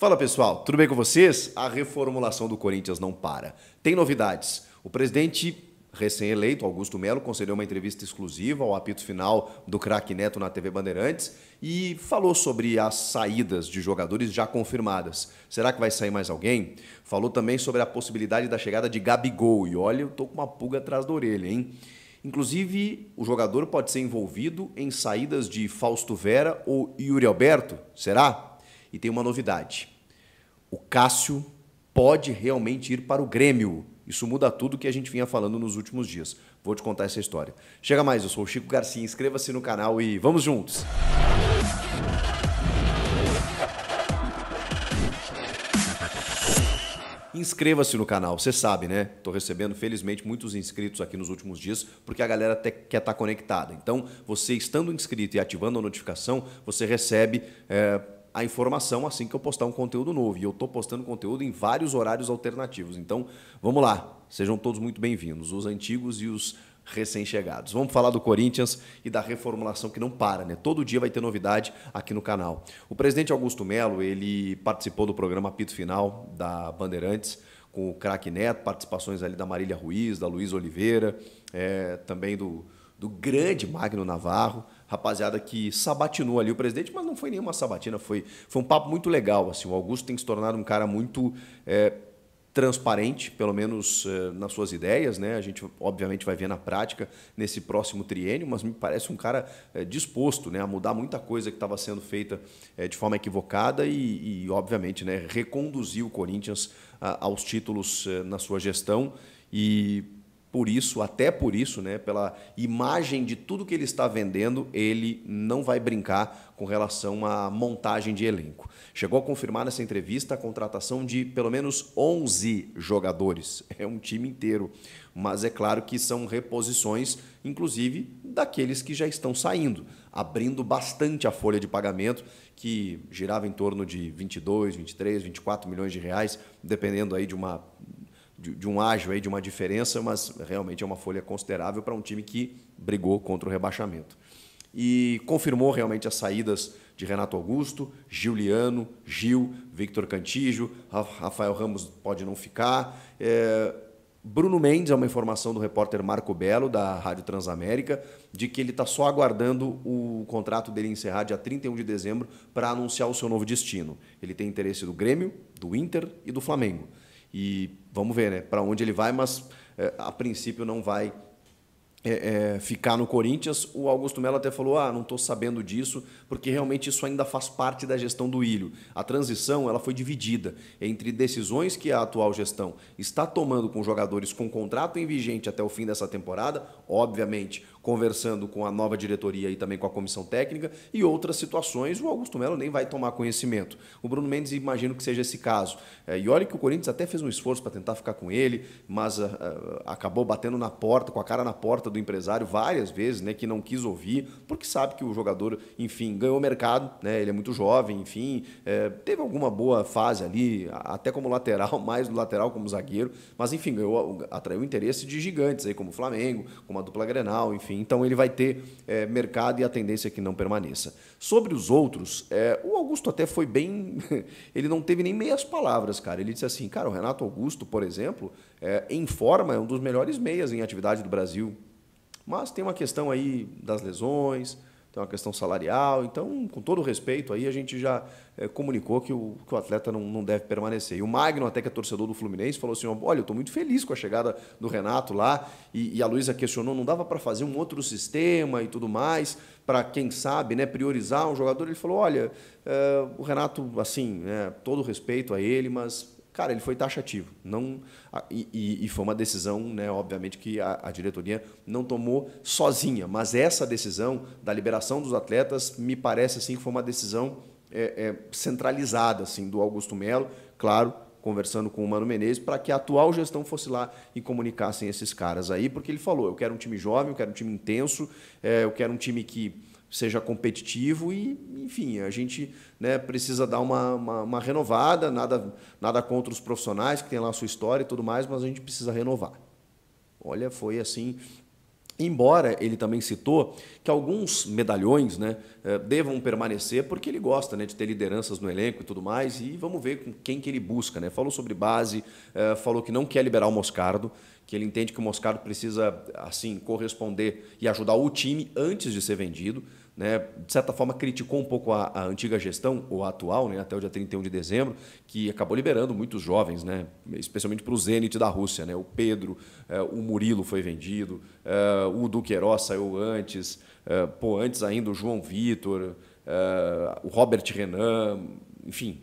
Fala pessoal, tudo bem com vocês? A reformulação do Corinthians não para. Tem novidades. O presidente recém-eleito, Augusto Melo, concedeu uma entrevista exclusiva ao apito final do craque Neto na TV Bandeirantes e falou sobre as saídas de jogadores já confirmadas. Será que vai sair mais alguém? Falou também sobre a possibilidade da chegada de Gabigol. E olha, eu tô com uma pulga atrás da orelha, hein? Inclusive, o jogador pode ser envolvido em saídas de Fausto Vera ou Yuri Alberto, será? E tem uma novidade: o Cássio pode realmente ir para o Grêmio. Isso muda tudo que a gente vinha falando nos últimos dias. Vou te contar essa história. Chega mais, eu sou o Chico Garcia, inscreva-se no canal e vamos juntos! inscreva-se no canal, você sabe, né? Estou recebendo, felizmente, muitos inscritos aqui nos últimos dias, porque a galera até quer estar tá conectada. Então, você estando inscrito e ativando a notificação, você recebe. É a informação assim que eu postar um conteúdo novo. E eu estou postando conteúdo em vários horários alternativos. Então, vamos lá. Sejam todos muito bem-vindos, os antigos e os recém-chegados. Vamos falar do Corinthians e da reformulação que não para, né? Todo dia vai ter novidade aqui no canal. O presidente Augusto Melo, ele participou do programa Apito Final da Bandeirantes com o craque Neto, participações ali da Marília Ruiz, da Luiz Oliveira, é, também do, do grande Magno Navarro rapaziada que sabatinou ali o presidente, mas não foi nenhuma sabatina, foi, foi um papo muito legal. Assim, o Augusto tem se tornado um cara muito é, transparente, pelo menos é, nas suas ideias, né? A gente obviamente vai ver na prática nesse próximo triênio, mas me parece um cara é, disposto, né, a mudar muita coisa que estava sendo feita é, de forma equivocada e, e, obviamente, né, reconduzir o Corinthians a, aos títulos na sua gestão e por isso, até por isso, né, pela imagem de tudo que ele está vendendo, ele não vai brincar com relação à montagem de elenco. Chegou a confirmar nessa entrevista a contratação de pelo menos 11 jogadores. É um time inteiro, mas é claro que são reposições, inclusive daqueles que já estão saindo, abrindo bastante a folha de pagamento que girava em torno de 22, 23, 24 milhões de reais, dependendo aí de uma de, de, um ágio aí, de uma diferença, mas realmente é uma folha considerável para um time que brigou contra o rebaixamento. E confirmou realmente as saídas de Renato Augusto, Giuliano, Gil, Victor Cantijo, Rafael Ramos pode não ficar. É, Bruno Mendes, é uma informação do repórter Marco Belo, da Rádio Transamérica, de que ele está só aguardando o contrato dele encerrar dia 31 de dezembro para anunciar o seu novo destino. Ele tem interesse do Grêmio, do Inter e do Flamengo. E Vamos ver né, para onde ele vai, mas é, a princípio não vai é, é, ficar no Corinthians. O Augusto Melo até falou: ah, não estou sabendo disso, porque realmente isso ainda faz parte da gestão do Ilho. A transição ela foi dividida entre decisões que a atual gestão está tomando com jogadores com contrato em vigente até o fim dessa temporada, obviamente conversando com a nova diretoria e também com a comissão técnica, e outras situações o Augusto Melo nem vai tomar conhecimento. O Bruno Mendes imagino que seja esse caso. É, e olha que o Corinthians até fez um esforço para tentar ficar com ele, mas uh, acabou batendo na porta, com a cara na porta do empresário várias vezes, né, que não quis ouvir, porque sabe que o jogador, enfim, ganhou mercado, né, ele é muito jovem, enfim, é, teve alguma boa fase ali, até como lateral, mais do lateral como zagueiro, mas enfim, ganhou, atraiu interesse de gigantes aí, como o Flamengo, como a dupla Grenal, enfim, então ele vai ter é, mercado e a tendência é que não permaneça. Sobre os outros, é, o Augusto até foi bem. Ele não teve nem meias palavras, cara. Ele disse assim, cara, o Renato Augusto, por exemplo, é, em forma, é um dos melhores meias em atividade do Brasil. Mas tem uma questão aí das lesões, tem então, é uma questão salarial. Então, com todo respeito, aí a gente já é, comunicou que o, que o atleta não, não deve permanecer. E o Magno, até que é torcedor do Fluminense, falou assim: olha, eu estou muito feliz com a chegada do Renato lá. E, e a Luísa questionou: não dava para fazer um outro sistema e tudo mais, para quem sabe, né, priorizar um jogador. Ele falou: olha, é, o Renato, assim, né, todo respeito a ele, mas Cara, ele foi taxativo. Não, e, e, foi uma decisão, né, obviamente, que a, a, diretoria não tomou sozinha. Mas essa decisão da liberação dos atletas me parece assim que foi uma decisão é, é, centralizada assim, do Augusto Melo, claro, conversando com o Mano Menezes, para que a atual gestão fosse lá e comunicassem esses caras aí, porque ele falou: eu quero um time jovem, eu quero um time intenso, é, eu quero um time que seja competitivo e, enfim, a gente né, precisa dar uma, uma, uma, renovada, nada, nada contra os profissionais que têm lá a sua história e tudo mais, mas a gente precisa renovar. Olha, foi assim. Embora ele também citou que alguns medalhões né, eh, devam permanecer, porque ele gosta né, de ter lideranças no elenco e tudo mais, e vamos ver com quem que ele busca. Né? Falou sobre base, eh, falou que não quer liberar o Moscardo, que ele entende que o Moscardo precisa assim corresponder e ajudar o time antes de ser vendido. Né? De certa forma, criticou um pouco a, a antiga gestão, ou a atual, né? até o dia 31 de dezembro, que acabou liberando muitos jovens, né? especialmente para o Zenit da Rússia. Né? O Pedro, eh, o Murilo foi vendido, eh, o Duqueiroz saiu antes, eh, pô, antes ainda o João Vitor, eh, o Robert Renan, enfim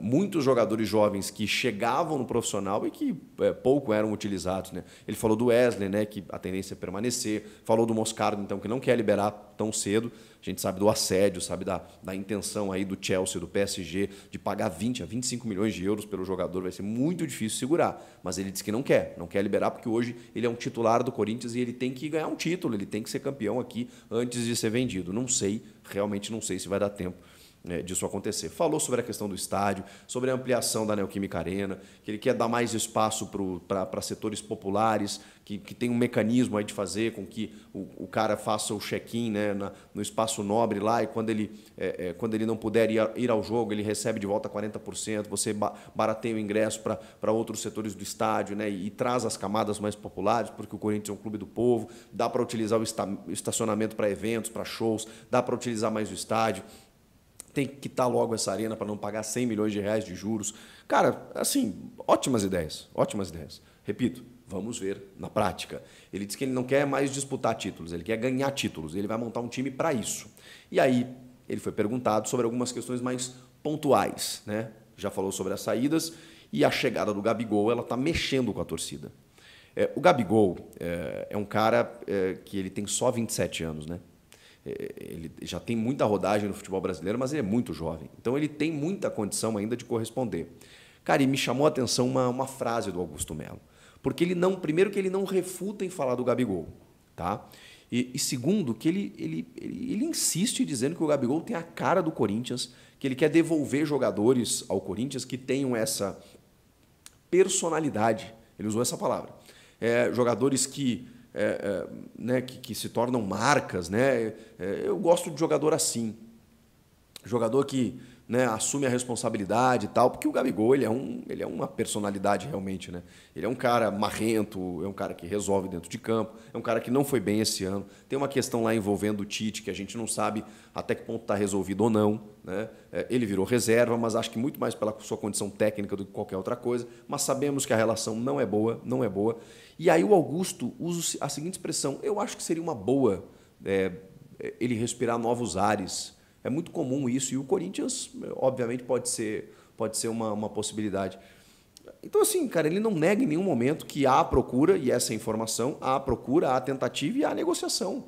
muitos jogadores jovens que chegavam no profissional e que é, pouco eram utilizados. Né? Ele falou do Wesley, né, que a tendência é permanecer, falou do Moscardo, então, que não quer liberar tão cedo. A gente sabe do assédio, sabe da, da intenção aí do Chelsea, do PSG, de pagar 20 a 25 milhões de euros pelo jogador, vai ser muito difícil segurar. Mas ele disse que não quer, não quer liberar, porque hoje ele é um titular do Corinthians e ele tem que ganhar um título, ele tem que ser campeão aqui antes de ser vendido. Não sei, realmente não sei se vai dar tempo né, disso acontecer. Falou sobre a questão do estádio, sobre a ampliação da Neoquímica Arena, que ele quer dar mais espaço para setores populares, que, que tem um mecanismo aí de fazer com que o, o cara faça o check-in né, no espaço nobre lá e quando ele, é, é, quando ele não puder ir, ir ao jogo, ele recebe de volta 40%, você barateia o ingresso para outros setores do estádio né, e, e, traz as camadas mais populares, porque o Corinthians é um clube do povo, dá para utilizar o estacionamento para eventos, para shows, dá para utilizar mais o estádio tem que quitar logo essa arena para não pagar 100 milhões de reais de juros. Cara, assim, ótimas ideias, ótimas ideias. Repito, vamos ver na prática. Ele diz que ele não quer mais disputar títulos, ele quer ganhar títulos, ele vai montar um time para isso. E aí, ele foi perguntado sobre algumas questões mais pontuais, né? Já falou sobre as saídas e a chegada do Gabigol, ela está mexendo com a torcida. É, o Gabigol é, é um cara é, que ele tem só 27 anos, né? É, ele já tem muita rodagem no futebol brasileiro, mas ele é muito jovem. Então ele tem muita condição ainda de corresponder. Cara, e me chamou a atenção uma, uma frase do Augusto Melo. Porque ele não, primeiro que ele não refuta em falar do Gabigol, tá? E, e segundo, que ele, ele, ele, ele, insiste dizendo que o Gabigol tem a cara do Corinthians, que ele quer devolver jogadores ao Corinthians que tenham essa personalidade. Ele usou essa palavra. É, jogadores que é, é, né, que, que, se tornam marcas. Né? É, eu gosto de jogador assim. Jogador que né, assume a responsabilidade e tal, porque o Gabigol ele é, um, ele é uma personalidade realmente, né? Ele é um cara marrento, é um cara que resolve dentro de campo, é um cara que não foi bem esse ano. Tem uma questão lá envolvendo o Tite que a gente não sabe até que ponto está resolvido ou não. Né? É, ele virou reserva, mas acho que muito mais pela sua condição técnica do que qualquer outra coisa. Mas sabemos que a relação não é boa, não é boa. E aí o Augusto usa a seguinte expressão: eu acho que seria uma boa é, é ele respirar novos ares é muito comum isso. E o Corinthians, obviamente, pode ser, pode ser uma, uma possibilidade. Então, assim, cara, ele não nega em nenhum momento que há procura, e essa é informação, há procura, há tentativa e há negociação.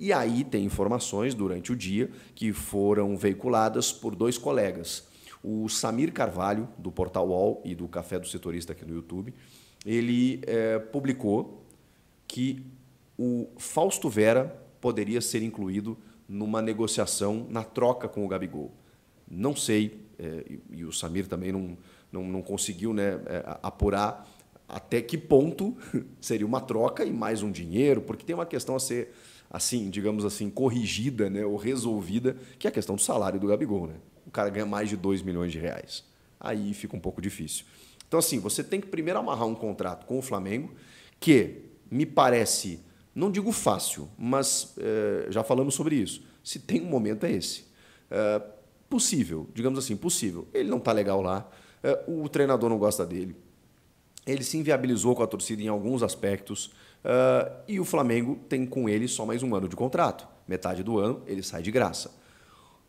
E aí tem informações durante o dia que foram veiculadas por dois colegas. O Samir Carvalho, do Portal UOL e do Café do Setorista aqui no YouTube, ele é, publicou que o Fausto Vera poderia ser incluído numa negociação, na troca com o Gabigol. Não sei, é, e, e, o Samir também não, não, não conseguiu né, é, apurar até que ponto seria uma troca e mais um dinheiro, porque tem uma questão a ser, assim, digamos assim, corrigida né, ou resolvida, que é a questão do salário do Gabigol. Né? O cara ganha mais de 2 milhões de reais. Aí fica um pouco difícil. Então, assim, você tem que primeiro amarrar um contrato com o Flamengo, que me parece não digo fácil, mas eh, já falamos sobre isso. Se tem um momento é esse. É, possível, digamos assim, possível. Ele não está legal lá, é, o treinador não gosta dele, ele se inviabilizou com a torcida em alguns aspectos é, e o Flamengo tem com ele só mais um ano de contrato. Metade do ano ele sai de graça.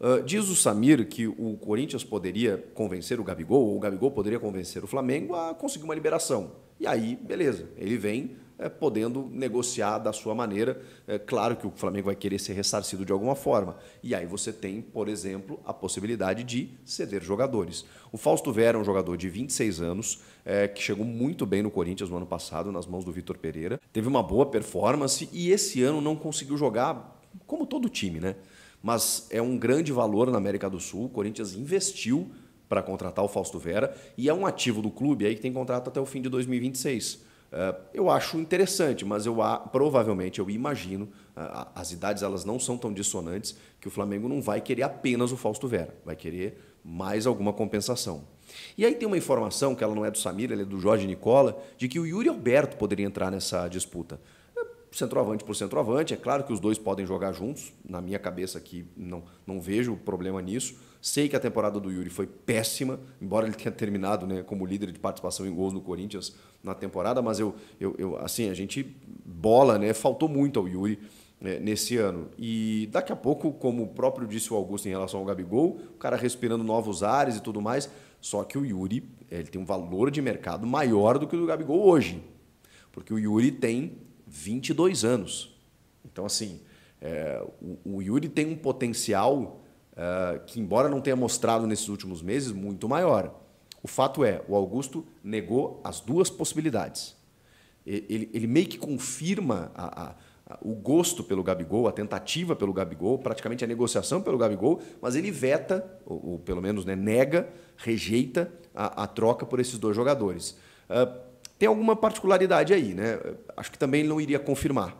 Ah, diz o Samir que o Corinthians poderia convencer o Gabigol, ou o Gabigol poderia convencer o Flamengo a conseguir uma liberação. E aí, beleza, ele vem é, podendo negociar da sua maneira. É, claro que o Flamengo vai querer ser ressarcido de alguma forma. E aí você tem, por exemplo, a possibilidade de ceder jogadores. O Fausto Vera é um jogador de 26 anos, é, que chegou muito bem no Corinthians no ano passado, nas mãos do Vitor Pereira. Teve uma boa performance e esse ano não conseguiu jogar como todo time, né? mas é um grande valor na América do Sul. O Corinthians investiu para contratar o Fausto Vera e é um ativo do clube aí que tem contrato até o fim de 2026. É, eu acho interessante, mas eu provavelmente, eu imagino, as idades elas não são tão dissonantes que o Flamengo não vai querer apenas o Fausto Vera, vai querer mais alguma compensação. E aí tem uma informação, que ela não é do Samir, ela é do Jorge Nicola, de que o Yuri Alberto poderia entrar nessa disputa centroavante por centroavante. É claro que os dois podem jogar juntos. Na minha cabeça aqui não, não vejo problema nisso. Sei que a temporada do Yuri foi péssima, embora ele tenha terminado né, como líder de participação em gols no Corinthians na temporada, mas eu, eu, eu assim, a gente bola, né? Faltou muito ao Yuri né, nesse ano. E daqui a pouco, como o próprio disse o Augusto em relação ao Gabigol, o cara respirando novos ares e tudo mais. Só que o Yuri é, ele tem um valor de mercado maior do que o do Gabigol hoje. Porque o Yuri tem 22 anos. Então, assim, é, o, o, Yuri tem um potencial é, que, embora não tenha mostrado nesses últimos meses, muito maior. O fato é, o Augusto negou as duas possibilidades. Ele, ele meio que confirma a, a, a, o gosto pelo Gabigol, a tentativa pelo Gabigol, praticamente a negociação pelo Gabigol, mas ele veta, ou, ou pelo menos né, nega, rejeita a, troca por esses dois jogadores. Uh, tem alguma particularidade aí, né? Acho que também ele não iria confirmar.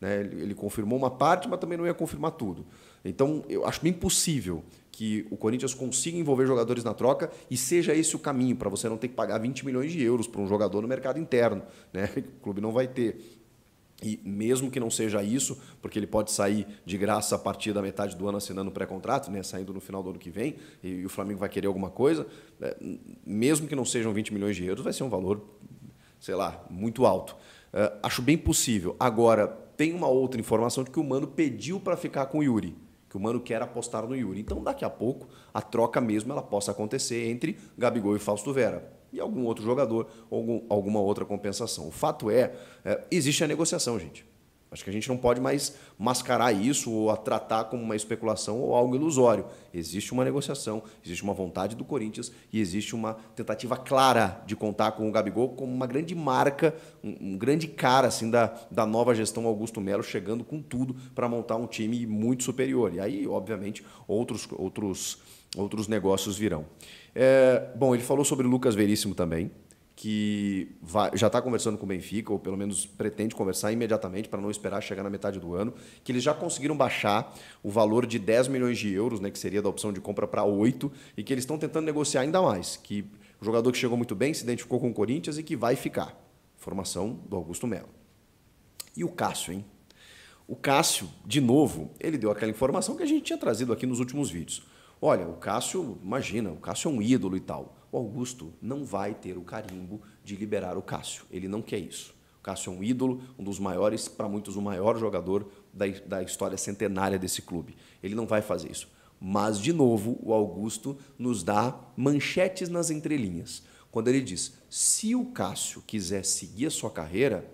Né? Ele confirmou uma parte, mas também não ia confirmar tudo. Então, eu acho impossível que o Corinthians consiga envolver jogadores na troca e seja esse o caminho para você não ter que pagar 20 milhões de euros para um jogador no mercado interno, né? O clube não vai ter. E mesmo que não seja isso, porque ele pode sair de graça a partir da metade do ano assinando o pré-contrato, né? saindo no final do ano que vem, e o Flamengo vai querer alguma coisa, né? mesmo que não sejam 20 milhões de euros, vai ser um valor sei lá, muito alto. Uh, acho bem possível. Agora, tem uma outra informação de que o Mano pediu para ficar com o Yuri, que o Mano quer apostar no Yuri. Então, daqui a pouco, a troca mesmo ela possa acontecer entre Gabigol e Fausto Vera e algum outro jogador ou algum, alguma outra compensação. O fato é, é existe a negociação, gente. Acho que a gente não pode mais mascarar isso ou a tratar como uma especulação ou algo ilusório. Existe uma negociação, existe uma vontade do Corinthians e existe uma tentativa clara de contar com o Gabigol como uma grande marca, um, um grande cara assim da, da nova gestão Augusto Melo chegando com tudo para montar um time muito superior. E aí, obviamente, outros outros outros negócios virão. É, bom, ele falou sobre Lucas Veríssimo também que vai, já está conversando com o Benfica, ou pelo menos pretende conversar imediatamente para não esperar chegar na metade do ano, que eles já conseguiram baixar o valor de 10 milhões de euros, né, que seria da opção de compra para 8, e que eles estão tentando negociar ainda mais, que o jogador que chegou muito bem se identificou com o Corinthians e que vai ficar. Formação do Augusto Melo. E o Cássio, hein? O Cássio, de novo, ele deu aquela informação que a gente tinha trazido aqui nos últimos vídeos. Olha, o Cássio, imagina, o Cássio é um ídolo e tal o Augusto não vai ter o carimbo de liberar o Cássio. Ele não quer isso. O Cássio é um ídolo, um dos maiores, para muitos, o maior jogador da, da história centenária desse clube. Ele não vai fazer isso. Mas, de novo, o Augusto nos dá manchetes nas entrelinhas. Quando ele diz: se o Cássio quiser seguir a sua carreira,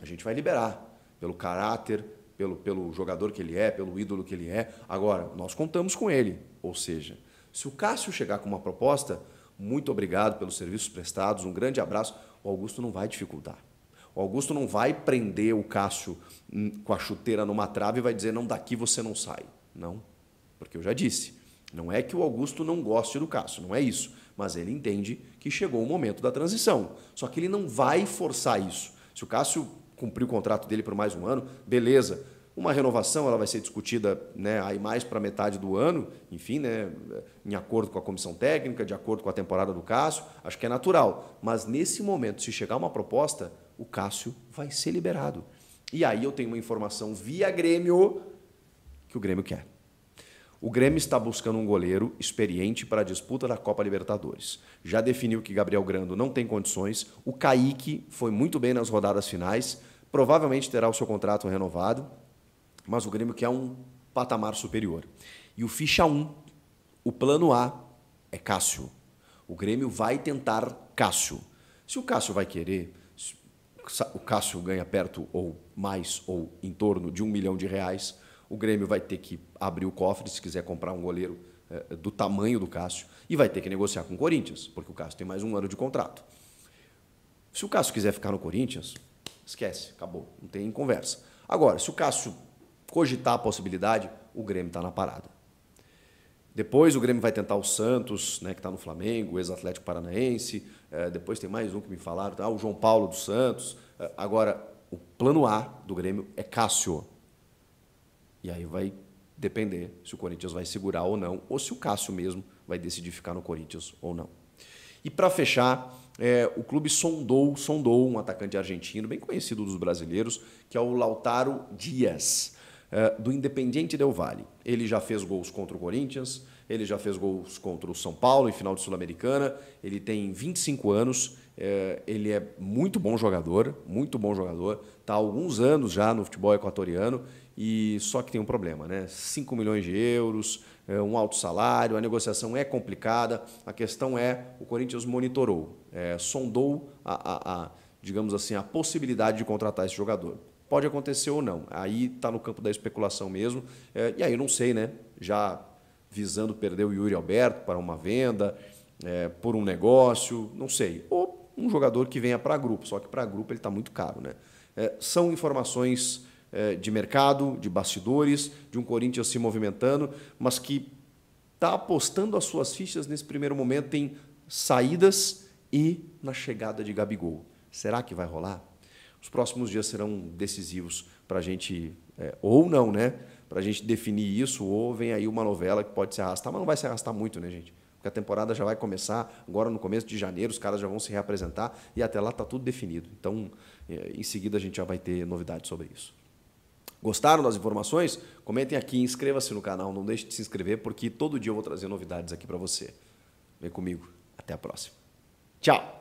a gente vai liberar. Pelo caráter, pelo, pelo jogador que ele é, pelo ídolo que ele é. Agora, nós contamos com ele. Ou seja, se o Cássio chegar com uma proposta, muito obrigado pelos serviços prestados, um grande abraço. O Augusto não vai dificultar. O Augusto não vai prender o Cássio hum, com a chuteira numa trave e vai dizer: não, daqui você não sai. Não, porque eu já disse. Não é que o Augusto não goste do Cássio, não é isso. Mas ele entende que chegou o momento da transição. Só que ele não vai forçar isso. Se o Cássio cumprir o contrato dele por mais um ano, beleza. Uma renovação ela vai ser discutida né, aí mais para metade do ano, enfim, né, em acordo com a comissão técnica, de acordo com a temporada do Cássio, acho que é natural. Mas nesse momento, se chegar uma proposta, o Cássio vai ser liberado. E aí eu tenho uma informação via Grêmio que o Grêmio quer. O Grêmio está buscando um goleiro experiente para a disputa da Copa Libertadores. Já definiu que Gabriel Grando não tem condições. O Kaique foi muito bem nas rodadas finais. Provavelmente terá o seu contrato renovado mas o Grêmio quer um patamar superior. E o ficha 1, o plano A é Cássio. O Grêmio vai tentar Cássio. Se o Cássio vai querer, o Cássio ganha perto ou mais ou em torno de um milhão de reais, o Grêmio vai ter que abrir o cofre se quiser comprar um goleiro é, do tamanho do Cássio e vai ter que negociar com o Corinthians, porque o Cássio tem mais um ano de contrato. Se o Cássio quiser ficar no Corinthians, esquece, acabou, não tem conversa. Agora, se o Cássio cogitar a possibilidade, o Grêmio está na parada. Depois o Grêmio vai tentar o Santos, né, que está no Flamengo, o ex-Atlético Paranaense. É, depois tem mais um que me falaram, tá? o João Paulo do Santos. É, agora, o plano A do Grêmio é Cássio. E aí vai depender se o Corinthians vai segurar ou não, ou se o Cássio mesmo vai decidir ficar no Corinthians ou não. E para fechar, é, o clube sondou, sondou um atacante argentino bem conhecido dos brasileiros, que é o Lautaro Dias. Eh, do Independiente Del Vale. Ele já fez gols contra o Corinthians, ele já fez gols contra o São Paulo em final de Sul-Americana, ele tem 25 anos, eh, ele é muito bom jogador, muito bom jogador, está há alguns anos já no futebol equatoriano, e só que tem um problema, né? 5 milhões de euros, eh, um alto salário, a negociação é complicada, a questão é, o Corinthians monitorou, é, sondou a, a, a digamos assim, a possibilidade de contratar esse jogador pode acontecer ou não. Aí está no campo da especulação mesmo. É, e aí eu não sei, né? Já visando perder o Yuri Alberto para uma venda, é, por um negócio, não sei. Ou um jogador que venha para grupo, só que para grupo ele está muito caro, né? É, são informações é, de mercado, de bastidores, de um Corinthians se movimentando, mas que está apostando as suas fichas nesse primeiro momento em saídas e na chegada de Gabigol. Será que vai rolar? Os próximos dias serão decisivos para a gente, é, ou não, né? Para a gente definir isso, ou vem aí uma novela que pode se arrastar, mas não vai se arrastar muito, né, gente? Porque a temporada já vai começar agora no começo de janeiro, os caras já vão se reapresentar e até lá está tudo definido. Então, é, em seguida a gente já vai ter novidades sobre isso. Gostaram das informações? Comentem aqui, inscreva-se no canal, não deixe de se inscrever, porque todo dia eu vou trazer novidades aqui para você. Vem comigo. Até a próxima. Tchau!